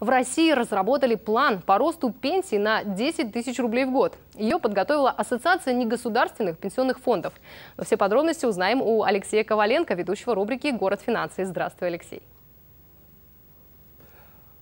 В России разработали план по росту пенсий на 10 тысяч рублей в год. Ее подготовила Ассоциация негосударственных пенсионных фондов. Но все подробности узнаем у Алексея Коваленко, ведущего рубрики «Город финансы». Здравствуй, Алексей.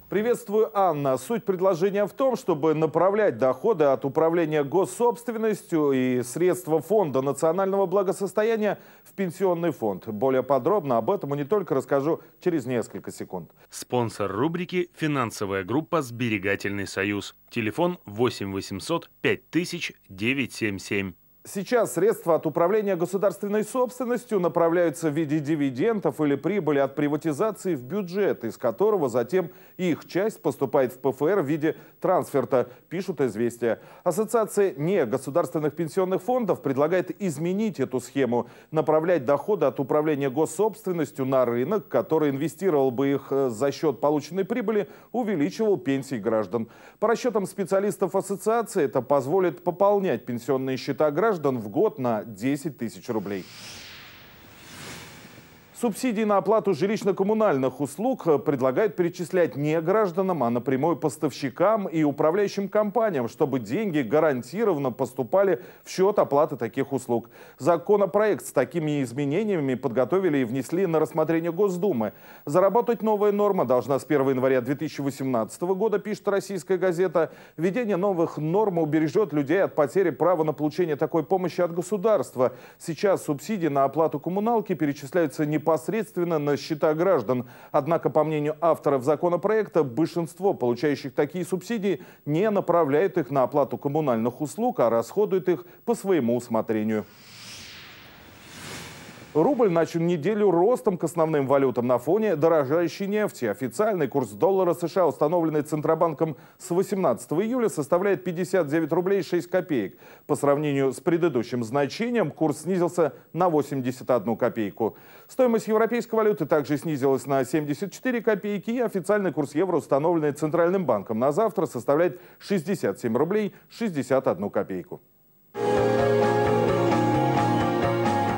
Приветствую, Анна. Суть предложения в том, чтобы направлять доходы от управления госсобственностью и средства Фонда национального благосостояния в пенсионный фонд. Более подробно об этом и не только расскажу через несколько секунд. Спонсор рубрики – финансовая группа «Сберегательный союз». Телефон 8 800 5000 977. Сейчас средства от управления государственной собственностью направляются в виде дивидендов или прибыли от приватизации в бюджет, из которого затем их часть поступает в ПФР в виде трансферта, пишут «Известия». Ассоциация негосударственных пенсионных фондов предлагает изменить эту схему, направлять доходы от управления госсобственностью на рынок, который инвестировал бы их э, за счет полученной прибыли, увеличивал пенсии граждан. По расчетам специалистов ассоциации это позволит пополнять пенсионные счета граждан, граждан в год на 10 тысяч рублей. Субсидии на оплату жилищно-коммунальных услуг э, предлагают перечислять не гражданам, а напрямую поставщикам и управляющим компаниям, чтобы деньги гарантированно поступали в счет оплаты таких услуг. Законопроект с такими изменениями подготовили и внесли на рассмотрение Госдумы. Заработать новая норма должна с 1 января 2018 года, пишет российская газета. Введение новых норм убережет людей от потери права на получение такой помощи от государства. Сейчас субсидии на оплату коммуналки перечисляются не непосредственно на счета граждан. Однако, по мнению авторов законопроекта, большинство получающих такие субсидии не направляет их на оплату коммунальных услуг, а расходует их по своему усмотрению. Рубль начал неделю ростом к основным валютам на фоне дорожающей нефти. Официальный курс доллара США, установленный Центробанком с 18 июля, составляет 59 рублей 6 копеек. По сравнению с предыдущим значением курс снизился на 81 копейку. Стоимость европейской валюты также снизилась на 74 копейки, и официальный курс евро, установленный Центральным банком на завтра, составляет 67 рублей 61 копейку.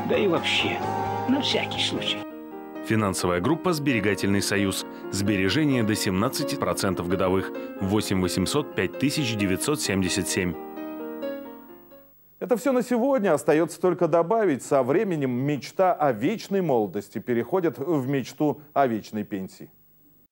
Да и вообще, на всякий случай. Финансовая группа «Сберегательный союз». Сбережения до 17% годовых. 8 800 5977. Это все на сегодня. Остается только добавить. Со временем мечта о вечной молодости переходит в мечту о вечной пенсии.